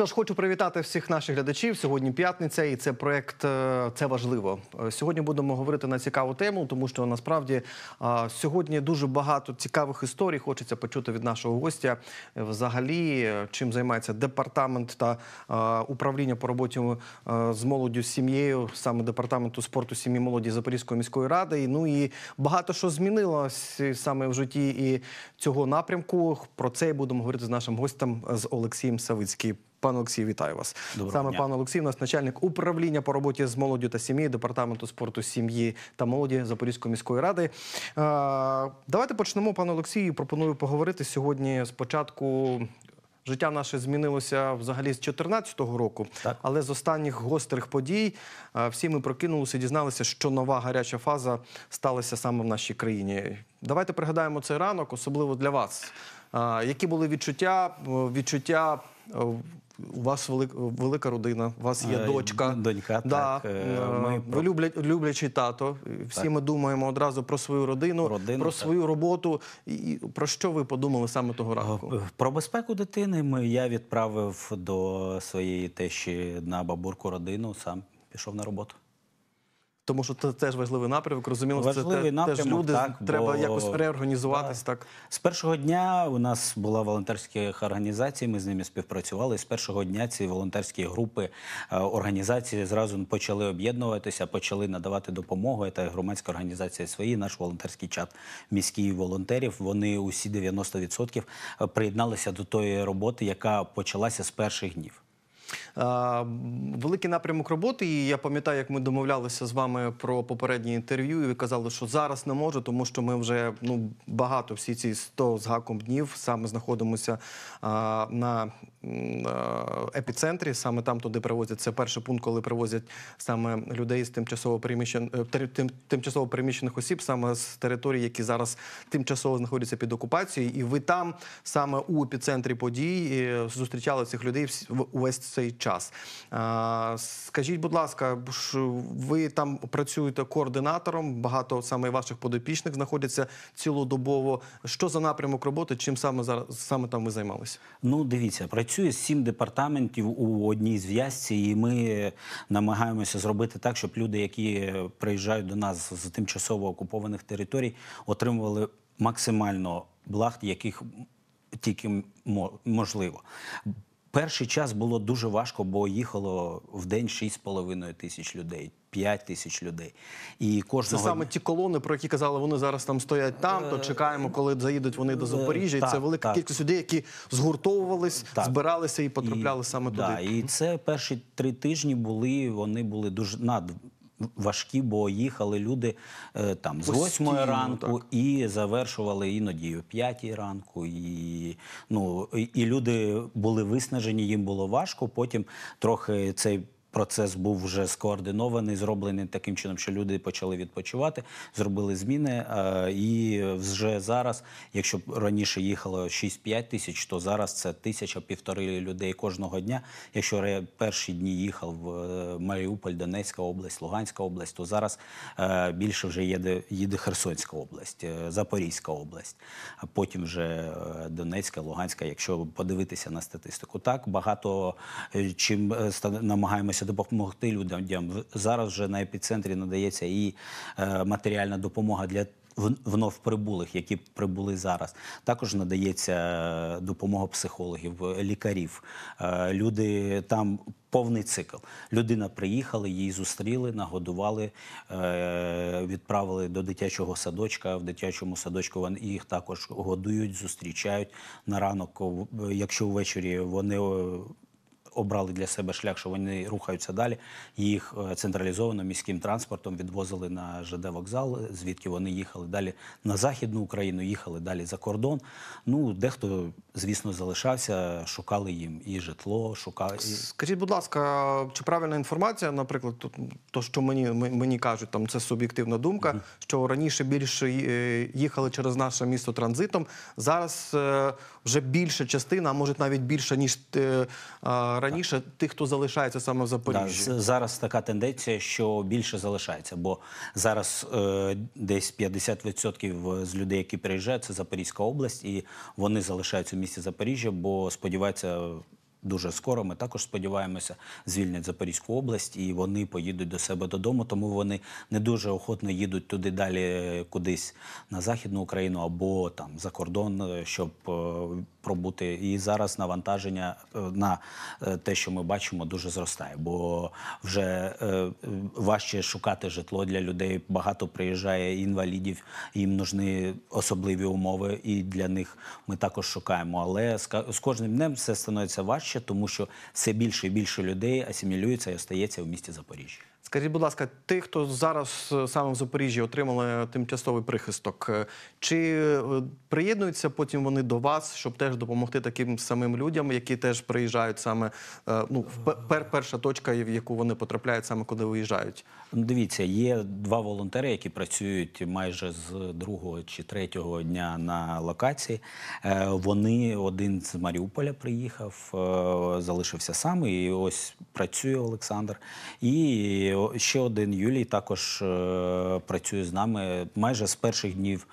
Що ж, хочу привітати всіх наших глядачів. Сьогодні п'ятниця, і це проект е, це важливо. Е, сьогодні будемо говорити на цікаву тему, тому що насправді е, сьогодні дуже багато цікавих історій. Хочеться почути від нашого гостя. Взагалі, чим займається департамент та управління по роботі з молоддю з сім'єю, саме департаменту спорту сім'ї молоді Запорізької міської ради. І Ну і багато що змінилось саме в житті і цього напрямку. Про це будемо говорити з нашим гостем з Олексієм Савицьким. Пане Олексій, вітаю вас. Доброго Саме пан Олексій, у нас начальник управління по роботі з молоддю та сім'єю департаменту спорту сім'ї та молоді Запорізької міської ради. Давайте почнемо, пане Олексію. Пропоную поговорити сьогодні. Спочатку життя наше змінилося взагалі з 2014 року, так. але з останніх гострих подій всі ми прокинулися, дізналися, що нова гаряча фаза сталася саме в нашій країні. Давайте пригадаємо цей ранок, особливо для вас. Які були відчуття? Відчуття у вас велик, велика родина, у вас є е, дочка. Донька, да, так. Е, е, ми про... люблять, люблячий тато. Всі так. ми думаємо одразу про свою родину, родину про свою роботу. І Про що ви подумали саме того ранку? Про безпеку дитини я відправив до своєї тещі на бабурку родину, сам пішов на роботу тому що це теж важливий напрямок. Розуміло, важливий це напрямок, теж люди так, треба бо... якось реорганізуватись. Да. Так з першого дня у нас була волонтерських організацій. Ми з ними співпрацювали. з першого дня ці волонтерські групи е, організації зразу почали об'єднуватися, почали надавати допомогу. Та громадська організація свої, наш волонтерський чат міських волонтерів. Вони усі 90% приєдналися до тої роботи, яка почалася з перших днів. Е, великий напрямок роботи. І я пам'ятаю, як ми домовлялися з вами про попереднє інтерв'ю, і ви казали, що зараз не можу, тому що ми вже ну багато всі ці 100 з гаком днів саме знаходимося а, е, на е, епіцентрі, саме там туди привозять це перший пункт, коли привозять саме людей з тимчасово приміщен тим, тимчасово приміщених осіб, саме з території, які зараз тимчасово знаходяться під окупацією, і ви там саме у епіцентрі подій зустрічали цих людей увесь цей цей час. Скажіть, будь ласка, ви там працюєте координатором? Багато саме ваших подопічних знаходяться цілодобово. Що за напрямок роботи? Чим саме зараз саме там ви займалися? Ну, дивіться, працює сім департаментів у одній зв'язці, і ми намагаємося зробити так, щоб люди, які приїжджають до нас з тимчасово окупованих територій, отримували максимально благ, яких тільки можливо. Перший час було дуже важко, бо їхало в день 6,5 тисяч людей, 5 тисяч людей. І кожного... Це саме ті колони, про які казали, вони зараз там стоять там, то е, чекаємо, коли заїдуть вони до е, Запоріжжя. І так, це велика так. кількість людей, які згуртовувались, так. збиралися і потрапляли і, саме туди. Да, і це перші три тижні були. Вони були дуже над важкі, бо їхали люди е, там з восьмої ранку так. і завершували іноді о п'ятій ранку. І ну і люди були виснажені, їм було важко. Потім трохи цей. Процес був вже скоординований, зроблений таким чином, що люди почали відпочивати, зробили зміни. Е, і вже зараз, якщо раніше їхало 6-5 тисяч, то зараз це тисяча-півтори людей кожного дня. Якщо перші дні їхав в е, Маріуполь, Донецька область, Луганська область, то зараз е, більше вже їде, їде Херсонська область, Запорізька область, а потім вже Донецька, Луганська. Якщо подивитися на статистику, так багато чим намагаємося намагаємося допомогти людям. Зараз вже на епіцентрі надається і е, матеріальна допомога для внов прибулих, які прибули зараз. Також надається е, допомога психологів, лікарів. Е, люди там. Повний цикл. Людина приїхала, її зустріли, нагодували, відправили до дитячого садочка. В дитячому садочку їх також годують, зустрічають на ранок. Якщо ввечері вони обрали для себе шлях, що вони рухаються далі. Їх е, централізовано міським транспортом відвозили на ЖД вокзал, звідки вони їхали далі на західну Україну, їхали далі за кордон. Ну дехто, звісно, залишався, шукали їм і житло, шукали. Скажіть, будь ласка, чи правильна інформація, наприклад, то що мені мені кажуть, там це суб'єктивна думка, mm що раніше більше е, їхали через наше місто транзитом. Зараз е, вже більша частина, а може навіть більше ніж раніше тих, хто залишається саме в Запоріжжі. Да, зараз така тенденція, що більше залишається, бо зараз е, десь 50% е, з людей, які приїжджають, це Запорізька область, і вони залишаються в місті Запоріжжя, бо сподіваються дуже скоро. Ми також сподіваємося, звільнять Запорізьку область, і вони поїдуть до себе додому. Тому вони не дуже охотно їдуть туди далі, кудись на західну Україну або там за кордон, е, щоб е, пробути. І зараз навантаження е, на те, що ми бачимо, дуже зростає, бо вже важче шукати житло для людей. Багато приїжджає інвалідів, їм нужні особливі умови, і для них ми також шукаємо. Але з з кожним днем все становиться важче краще, тому що все більше і більше людей асимілюється і остається в місті Запоріжжя. Скажіть, будь ласка, тих, хто зараз е, саме в Запоріжжі отримали тимчасовий прихисток, е, чи е, приєднуються потім вони до вас, щоб теж допомогти таким самим людям, які теж приїжджають саме ну пер перша точка, в яку вони потрапляють саме куди виїжджають? Ну, дивіться, є два волонтери, які працюють майже з другого чи третього дня на локації. Вони один з Маріуполя приїхав, залишився сам і ось працює Олександр. І ще один Юлій також е, працює з нами майже з перших днів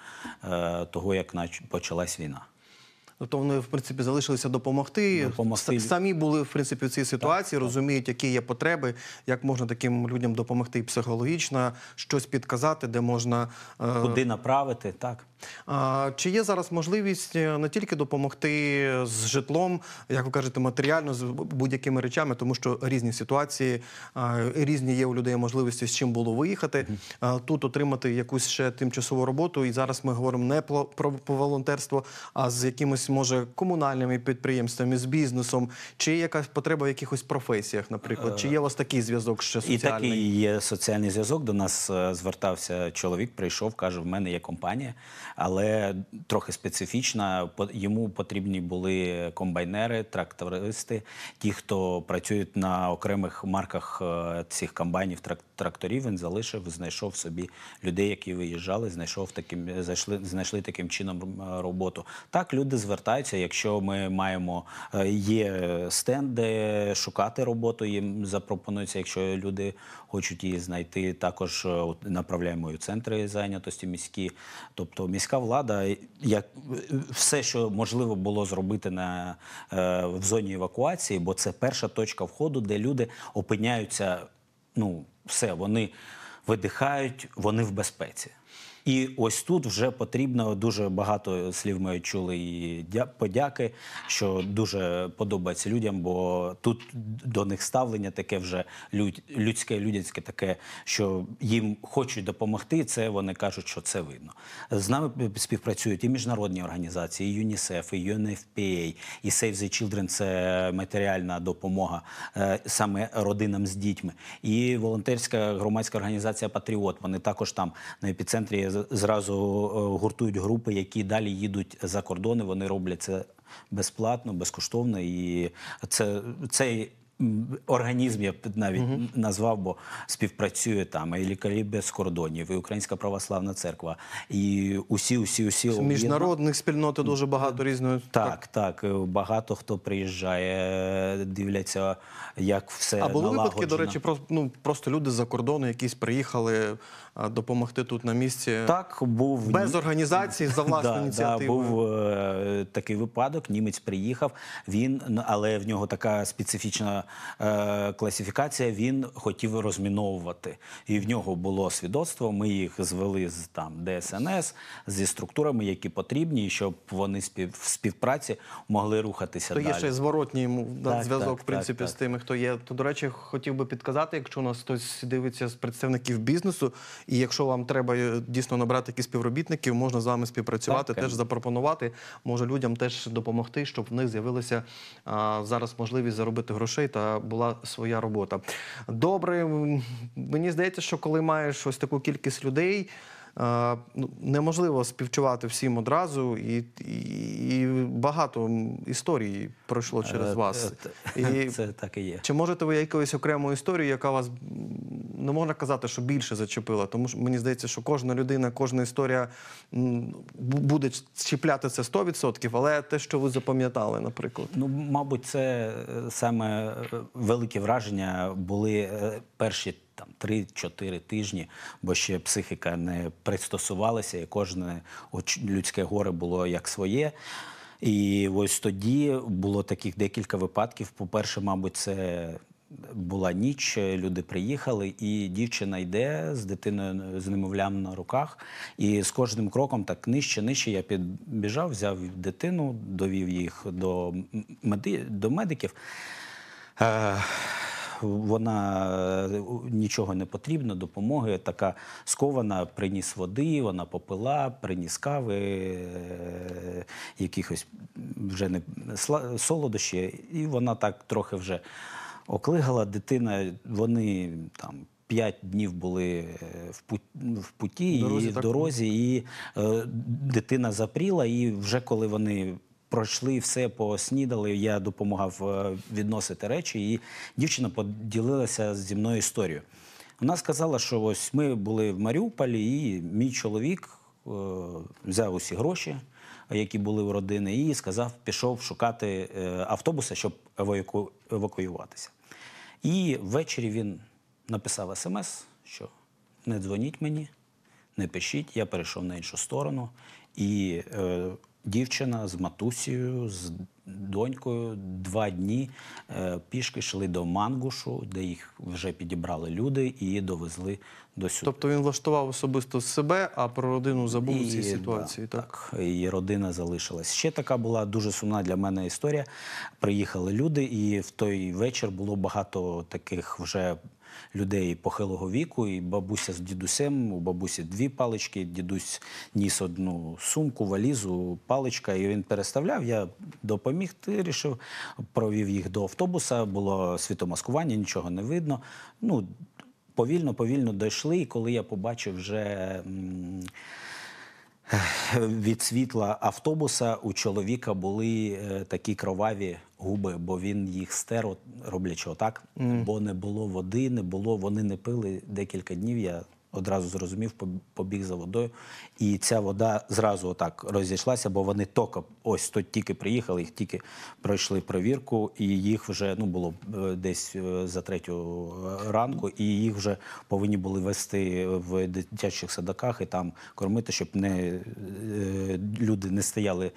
е, того, як почалась війна. Тобто вони в принципі залишилися допомогти. допомогти. Самі були в принципі в цій ситуації, так, розуміють, так. які є потреби, як можна таким людям допомогти психологічно, щось підказати, де можна е... куди направити так. Чи є зараз можливість е, не тільки допомогти з житлом, як ви кажете, матеріально з будь-якими речами, тому що різні ситуації, різні є у людей можливості з чим було виїхати тут, отримати якусь ще тимчасову роботу. І зараз ми говоримо не про волонтерство, а з якимись може комунальними підприємствами, з бізнесом, чи є якась потреба в якихось професіях, наприклад, чи є у вас такий зв'язок Що соціальний? І такий є соціальний зв'язок. До нас е, звертався чоловік, прийшов, каже: в мене є компанія але трохи специфічна. йому потрібні були комбайнери, трактористи, ті, хто працюють на окремих марках е, цих комбайнів, тракторів. Він залишив, знайшов собі людей, які виїжджали, знайшов таким, зайшли, знайшли таким чином роботу. Так люди звертаються, якщо ми маємо е, є стенди, шукати роботу. Їм запропонується, якщо люди хочуть її знайти. Також е, направляємо і центри зайнятості міські, тобто міські міська влада, е, як все, що можливо було зробити на е, в зоні евакуації, бо це перша точка входу, де люди опиняються. Ну, все, вони видихають, вони в безпеці. І ось тут вже потрібно дуже багато слів. Ми чули і подяки, що дуже подобається людям, бо тут до них ставлення таке вже людське, людянське, таке, що їм хочуть допомогти. Це вони кажуть, що це видно. З нами співпрацюють і міжнародні організації, і ЮНІСЕФ, і UNFPA, і Save the Children – це матеріальна допомога е, саме родинам з дітьми. І волонтерська громадська організація Патріот. Вони також там на епіцентрі зразу е, гуртують групи, які далі їдуть за кордони. Вони роблять це безплатно, безкоштовно, і це цей Організм я б навіть uh назвав, бо співпрацює там і лікарі без кордонів, і Українська православна церква, і усі, усі, усі міжнародних спільноти дуже багато різної. Так, так, так е, багато хто приїжджає, дивляться, як все А були налагоджено. випадки. До речі, про ну просто люди за кордону, якісь приїхали допомогти тут на місці. Так був без організації за власну ініціативу. був е, такий випадок. Німець приїхав. Він але в нього така специфічна. Е, класифікація він хотів розміновувати. І в нього було свідоцтво. Ми їх звели з там ДСНС зі структурами, які потрібні, щоб вони спів, в співпраці могли рухатися. То далі. є ще зворотній йому зв'язок так, в принципі так, з тими, хто є. То до речі, хотів би підказати, якщо у нас хтось дивиться з представників бізнесу, і якщо вам треба е, дійсно набрати якісь співробітників, можна з вами співпрацювати, так, теж так. запропонувати. Може людям теж допомогти, щоб в них з'явилася зараз можливість заробити грошей та була своя робота. Добре, мені здається, що коли маєш ось таку кількість людей. Ну, неможливо співчувати всім одразу, і і, і багато історій пройшло через е, вас. Е, е, і Це так і є. Чи можете ви якоюсь окрему історію, яка вас не можна казати, що більше зачепила, тому що мені здається, що кожна людина, кожна історія буде чіпляти це 100%, але те, що ви запам'ятали, наприклад, ну мабуть, це е, саме е, великі враження були е, перші. Там 3-4 тижні, бо ще психіка не пристосувалася, і кожне людське горе було як своє. І ось тоді було таких декілька випадків. По-перше, мабуть, це була ніч, люди приїхали, і дівчина йде з дитиною з немовлям на руках. І з кожним кроком так нижче, нижче я підбіжав, взяв дитину, довів їх до, меди, до медиків. Е, вона е, нічого не потрібно, допомоги. Така скована, приніс води, вона попила, приніс кави, е, якихось вже не солодощі, і вона так трохи вже. Оклигала дитина, вони там. П'ять днів були е, в путі, в путі дорозі, і в дорозі, і е, дитина запріла. І вже коли вони пройшли все, поснідали, я допомагав е, відносити речі, і дівчина поділилася зі мною історією. Вона сказала, що ось ми були в Маріуполі, і мій чоловік е, взяв усі гроші, які були у родини, і сказав, пішов шукати е, автобуса, щоб евакуюватися. І ввечері він написав смс, що не дзвоніть мені, не пишіть, я перейшов на іншу сторону. І е, дівчина з матусією, з донькою два дні е, пішки йшли до Мангушу, де їх вже підібрали люди і довезли до сюди. Тобто він влаштував особисто себе, а про родину забув і, цій ситуації. Да, так? так, і родина залишилась. Ще така була дуже сумна для мене історія. Приїхали люди, і в той вечір було багато таких вже людей похилого віку, і бабуся з дідусем. У бабусі дві палички, дідусь ніс одну сумку, валізу, паличка. І він переставляв. Я допоміг, ти рішив, провів їх до автобуса. Було світомаскування, нічого не видно. Ну, повільно, повільно дійшли. І коли я побачив вже. Від світла автобуса у чоловіка були е, такі кроваві губи, бо він їх стер, роблячи отак, mm. бо не було води, не було, вони не пили декілька днів. Я одразу зрозумів, побіг за водою. І ця вода зразу отак розійшлася, бо вони тільки ось тут тільки приїхали, їх тільки пройшли провірку, і їх вже ну було е, десь е, за третю е, ранку, і їх вже повинні були вести в дитячих садаках і там кормити, щоб не люди не стояли.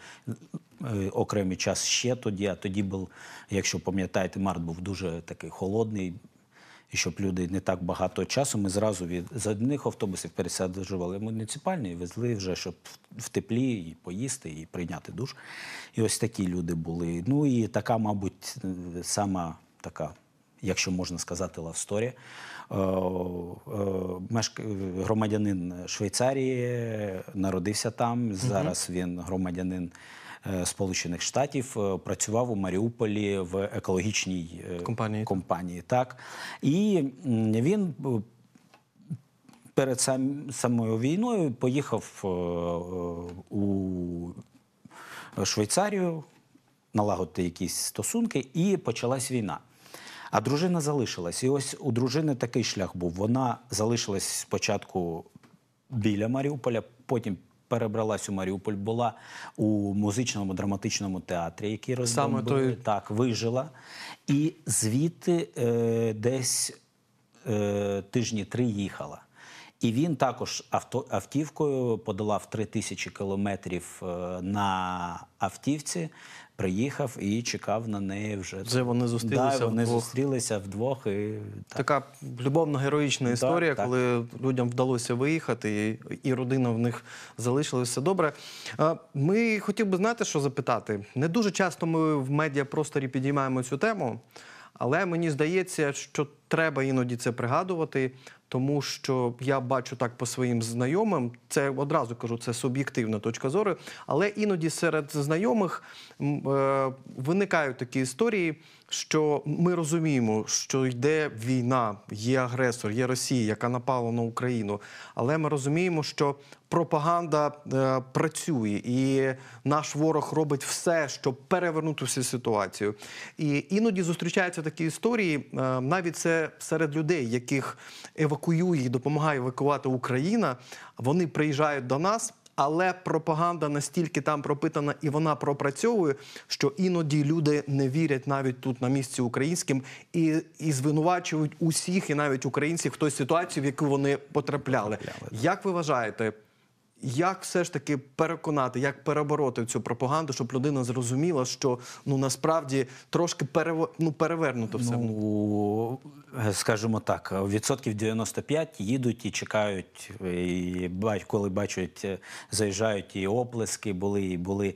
Е, окремий час ще тоді. А тоді був, якщо пам'ятаєте, март був дуже такий холодний. І щоб люди не так багато часу, ми зразу від з одних автобусів пересаджували муніципальні, і везли вже, щоб в теплі і поїсти, і прийняти душ. І ось такі люди були. Ну і така, мабуть, е, сама така, якщо можна сказати, лавсторія. Е, громадянин Швейцарії народився там. Зараз він громадянин Е, Сполучених Штатів, е, працював у Маріуполі в екологічній е, компанії. компанії так і він. Перед сам, самою війною поїхав у Швейцарію налагодити якісь стосунки, і почалась війна. А дружина залишилась. І ось у дружини такий шлях був. Вона залишилась спочатку біля Маріуполя, потім перебралась у Маріуполь, була у музичному драматичному театрі, який розбомбили, так вижила, і звідти е, десь е, тижні три їхала. І він також авто, автівкою подолав три тисячі кілометрів е, на автівці приїхав і чекав на неї вже. Вже вони зустрілися. Да, вони вдвох. зустрілися вдвох. І, так. Така любовно героїчна історія, так. коли людям вдалося виїхати, і, і родина в них залишилася все добре. Ми хотів би знати, що запитати. Не дуже часто ми в медіапросторі підіймаємо цю тему, але мені здається, що треба іноді це пригадувати тому що я бачу так по своїм знайомим, це одразу кажу, це суб'єктивна точка зору, але іноді серед знайомих е, виникають такі історії що ми розуміємо, що йде війна, є агресор, є Росія, яка напала на Україну. Але ми розуміємо, що пропаганда е, працює, і наш ворог робить все, щоб перевернути всю ситуацію. І іноді зустрічаються такі історії, е, навіть це серед людей, яких евакуює і допомагає евакувати Україна. Вони приїжджають до нас але пропаганда настільки там пропитана і вона пропрацьовує, що іноді люди не вірять навіть тут на місці українським і і звинувачують усіх, і навіть українців в той ситуації, в яку вони потрапляли. Як ви вважаєте? Як все ж таки переконати, як перебороти цю пропаганду, щоб людина зрозуміла, що ну насправді трошки перев... ну, перевернуто все Ну, е, скажімо так, відсотків 95 їдуть і чекають, е, і коли бачать, е, заїжджають і оплески, були і були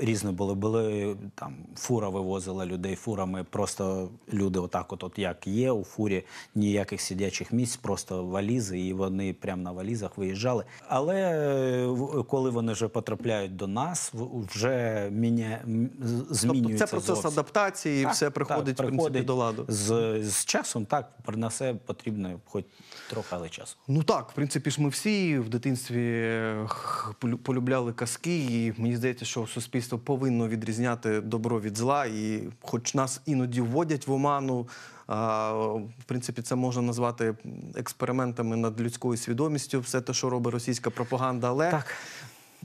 різні були. Були там фура вивозила людей фурами. Просто люди, отак, от, от як є, у фурі ніяких сидячих місць, просто валізи, і вони прямо на валізах виїжджають приїжджали. Але е, коли вони вже потрапляють до нас, вже міня... змінюється Тобто Це процес зовсім. адаптації, так, все приходить, так, приходить в принципі, до ладу. З, з часом так принесе потрібно, хоч трохи, але часу. Ну так, в принципі, ж ми всі в дитинстві е, полюбляли казки, і мені здається, що суспільство повинно відрізняти добро від зла, і хоч нас іноді вводять в оману. В принципі, це можна назвати експериментами над людською свідомістю, все те, що робить російська пропаганда, але так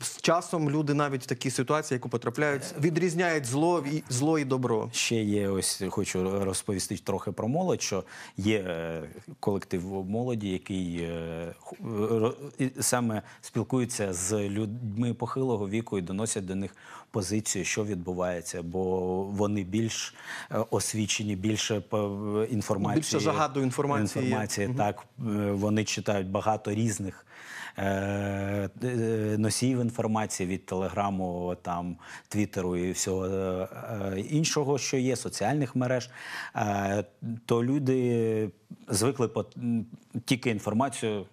з часом люди навіть в такі ситуації, яку потрапляють, відрізняють зло і зло і добро. Ще є. Ось хочу розповісти трохи про молодь. Що є е, колектив молоді, який е, е, саме спілкується з людьми похилого віку і доносять до них позицію, що відбувається, бо вони більш освічені, більше інформації. Більше загаду інформації. інформації. Так вони читають багато різних. Е, е, е, носіїв інформації від телеграму, там Твіттеру і всього іншого, що є, соціальних мереж, то люди звикли тільки інформацію.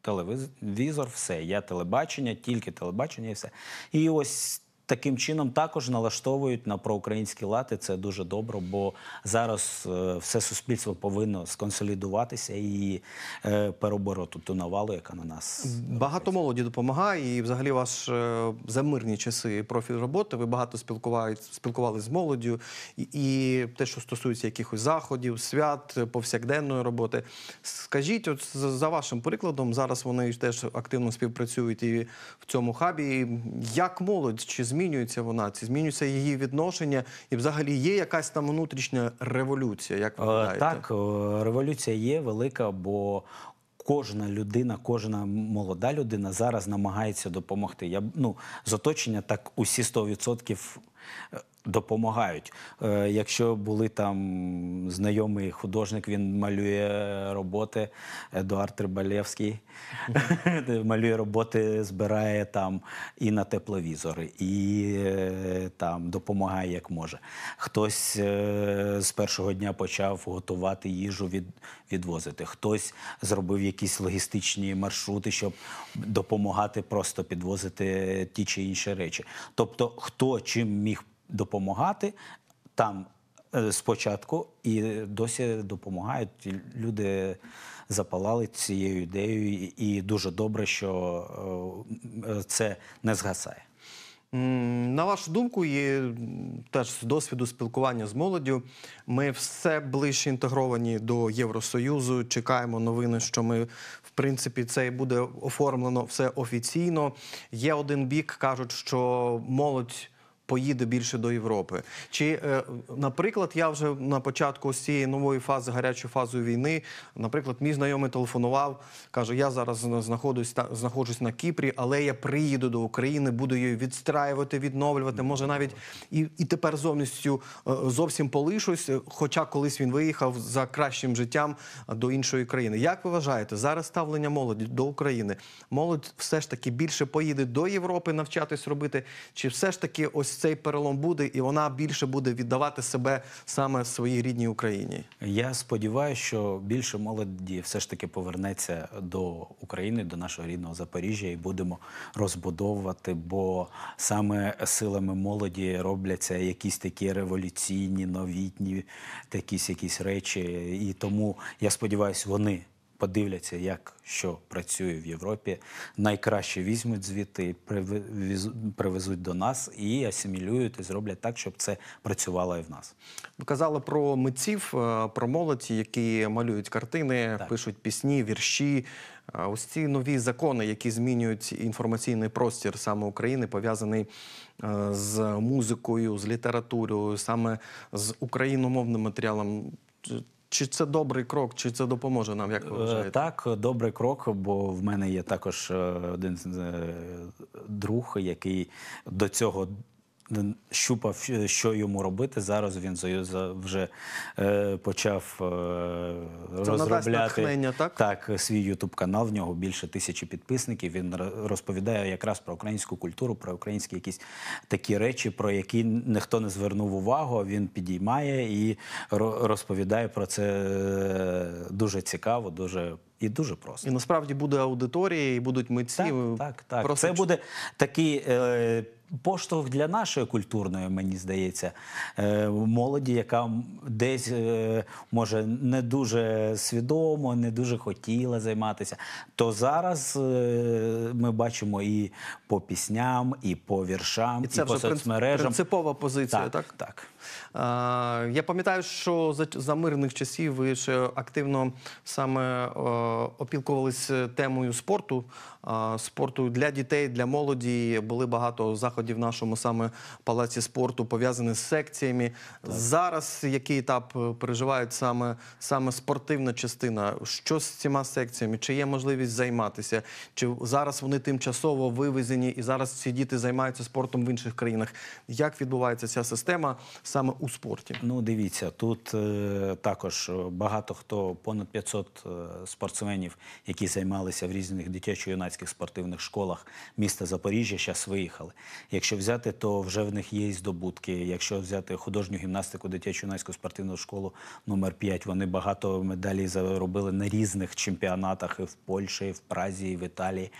Телевізор, все, я телебачення, тільки телебачення, і все. І ось таким чином також налаштовують на проукраїнські лати. Це дуже добре, бо зараз е, все суспільство повинно сконсолідуватися і е, перебороти ту навалу, яка на нас багато молоді допомагає. І, взагалі, ваш е, за мирні часи профіль роботи. Ви багато спілкувалися з молоддю і, те, що стосується якихось заходів, свят, повсякденної роботи. Скажіть, от за вашим прикладом, зараз вони теж активно співпрацюють і в цьому хабі. Як молодь чи змінюється? змінюється вона, ці змінюється її відношення, і взагалі є якась там внутрішня революція. Як ви е, гадаєте? так, е, революція є велика, бо Кожна людина, кожна молода людина зараз намагається допомогти. Я ну з оточення так усі 100% допомагають. Е, якщо були там знайомий художник, він малює роботи. Едуард Трибалєвський малює роботи, збирає там і на тепловізори, і е, там допомагає як може. Хтось е, з першого дня почав готувати їжу, від, відвозити. Хтось зробив якісь логістичні маршрути, щоб допомагати просто підвозити ті чи інші речі. Тобто, хто чим міг допомагати там е, спочатку і досі допомагають. Люди запалали цією ідеєю, і дуже добре, що е, це не згасає. На вашу думку, і теж з досвіду спілкування з молоддю, ми все ближче інтегровані до Євросоюзу. Чекаємо новини, що ми, в принципі, це буде оформлено все офіційно. Є один бік, кажуть, що молодь поїде більше до Європи. Чи, е, наприклад, я вже на початку з цієї нової фази гарячої фази війни, наприклад, мій знайомий телефонував, каже: Я зараз знаходжусь знаходжусь на Кіпрі, але я приїду до України, буду її відстраювати, відновлювати. Може, навіть і і тепер зовністю е, зовсім полишусь, хоча колись він виїхав за кращим життям до іншої країни. Як ви вважаєте, зараз ставлення молоді до України? Молодь все ж таки більше поїде до Європи навчатись робити, чи все ж таки ось ось цей перелом буде, і вона більше буде віддавати себе саме своїй рідній Україні. Я сподіваюся, що більше молоді все ж таки повернеться до України, до нашого рідного Запоріжжя, і будемо розбудовувати, бо саме силами молоді робляться якісь такі революційні, новітні, якісь якісь речі. І тому я сподіваюся, вони подивляться, як що працює в Європі. Найкраще візьмуть звідти, привезуть до нас і асимілюють, і зроблять так, щоб це працювало і в нас. Ви казали про митців, е, про молодь, які малюють картини, так. пишуть пісні, вірші. Е, ось ці нові закони, які змінюють інформаційний простір саме України, пов'язаний е, з музикою, з літературою, саме з україномовним матеріалом. Чи це добрий крок, чи це допоможе нам? Як ви е, вважаєте? Так, добрий крок, бо в мене є також е, один е, друг, який до цього щупав, е, що йому робити. Зараз він вже е, почав е, розробляти так? Так, свій ютуб канал. В нього більше тисячі підписників. Він розповідає якраз про українську культуру, про українські якісь такі речі, про які ніхто не звернув увагу. Він підіймає і розповідає про це дуже цікаво, дуже. І дуже просто і насправді буде аудиторія, і будуть митці. Так, так. так. Просто... Це буде такий е, поштовх для нашої культурної, мені здається, е, молоді, яка десь е, може не дуже свідомо, не дуже хотіла займатися. То зараз е, ми бачимо і по пісням, і по віршам, і, це і по соцмережам. принципова позиція, так? Так. так. я пам'ятаю, що за, мирних часів ви ще активно саме опілкувалися темою спорту, спорту для дітей, для молоді. Були багато заходів заході в нашому саме палаці спорту пов'язані з секціями. Так. Зараз який етап е, переживають саме саме спортивна частина? Що з цими секціями? Чи є можливість займатися? Чи зараз вони тимчасово вивезені і зараз ці діти займаються спортом в інших країнах? Як відбувається ця система саме у спорті? Ну, дивіться, тут е, також багато хто понад 500 е, спортсменів, які займалися в різних дитячо-юнацьких спортивних школах міста Запоріжжя, зараз виїхали. Якщо взяти, то вже в них є і здобутки. Якщо взяти художню гімнастику, дитячу юнацьку спортивну школу номер 5 вони багато медалей заробили на різних чемпіонатах і в Польщі, і в Празі, і в Італії.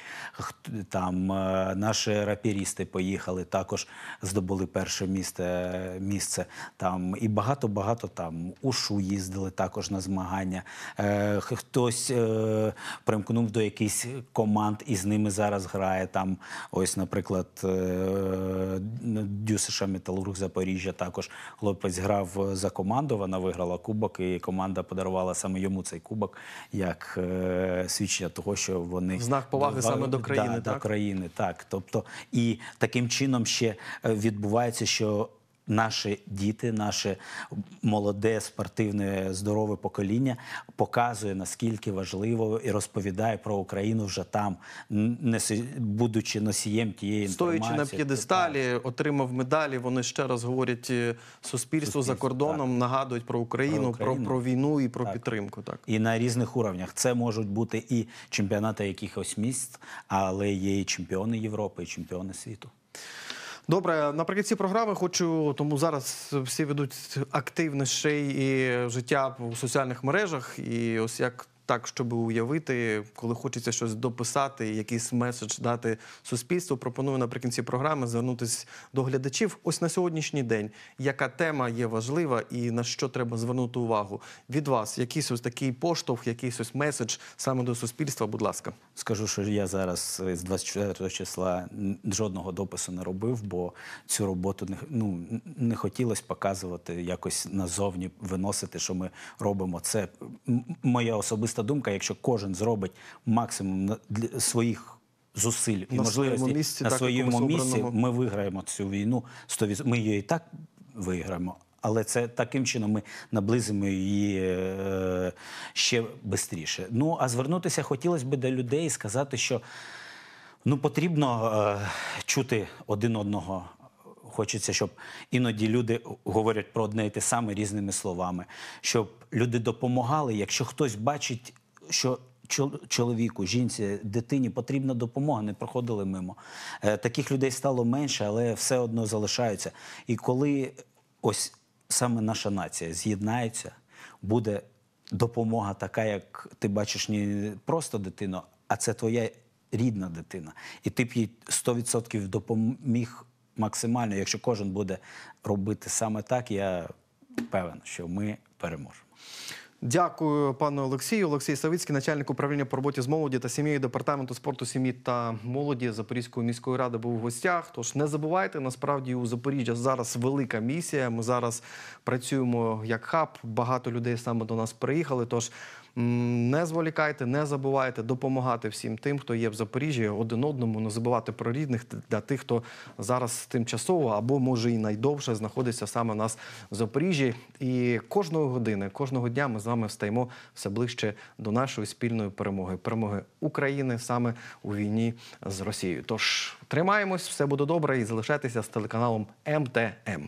Там е, наші рапірісти поїхали, також здобули перше місце. місце. Там і багато-багато там ушу їздили також на змагання. Е, хтось е, примкнув до якихось команд і з ними зараз грає. Там, ось, наприклад. Е, ДЮСШ Металург Запоріжжя також хлопець грав е, за команду. Вона виграла кубок, і команда подарувала саме йому цей кубок як е, свідчення того, що вони знак поваги саме до країни. Да, так? До країни, так тобто, і таким чином ще відбувається, що наші діти, наше молоде, спортивне, здорове покоління показує наскільки важливо і розповідає про Україну вже там, не будучи носієм тієї інформації. Стоячи на п'єдесталі, отримав медалі. Вони ще раз говорять е, суспільству за кордоном, так. нагадують про Україну, про Україну, про про війну і про так. підтримку. Так і на різних уровнях це можуть бути і чемпіонати якихось міст, але є і чемпіони Європи, і чемпіони світу. Добре, наприкінці програми хочу, тому зараз всі ведуть активніше і життя в соціальних мережах, і ось як так, щоб уявити, коли хочеться щось дописати, якийсь меседж дати суспільству. Пропоную наприкінці програми звернутися до глядачів. Ось на сьогоднішній день, яка тема є важлива і на що треба звернути увагу від вас, якийсь ось такий поштовх, якийсь ось меседж саме до суспільства. Будь ласка, скажу, що я зараз з 24 числа жодного допису не робив, бо цю роботу не ну не хотілося показувати якось назовні виносити, що ми робимо. Це моя особиста особиста думка, якщо кожен зробить максимум своїх. Зусиль і можливості місці, на своєму місці ми виграємо цю війну. Ми її і так виграємо, але це таким чином ми наблизимо її е, ще швидше. Ну а звернутися хотілося б до людей і сказати, що ну потрібно е, чути один одного Хочеться, щоб іноді люди говорять про одне і те саме різними словами, щоб люди допомагали. Якщо хтось бачить, що чоловіку, жінці, дитині потрібна допомога, не проходили мимо. Е, таких людей стало менше, але все одно залишаються. І коли ось саме наша нація з'єднається, буде допомога така, як ти бачиш, не просто дитину, а це твоя рідна дитина, і ти б їй 100% допоміг максимально, якщо кожен буде робити саме так, я певен, що ми переможемо. Дякую, пане Олексію. Олексій Савицький, начальник управління по роботі з молоді та сім'єю департаменту спорту, сім'ї та молоді Запорізької міської ради був в гостях. Тож не забувайте, насправді у Запоріжжя зараз велика місія. Ми зараз працюємо як хаб. Багато людей саме до нас приїхали. Тож не зволікайте, не забувайте допомагати всім тим, хто є в Запоріжжі, один одному, не забувати про рідних для тих, хто зараз тимчасово або може і найдовше знаходиться саме у нас в Запоріжжі. І кожної години, кожного дня ми з вами стаємо все ближче до нашої спільної перемоги перемоги України саме у війні з Росією. Тож тримаємось, все буде добре, і залишайтеся з телеканалом МТМ.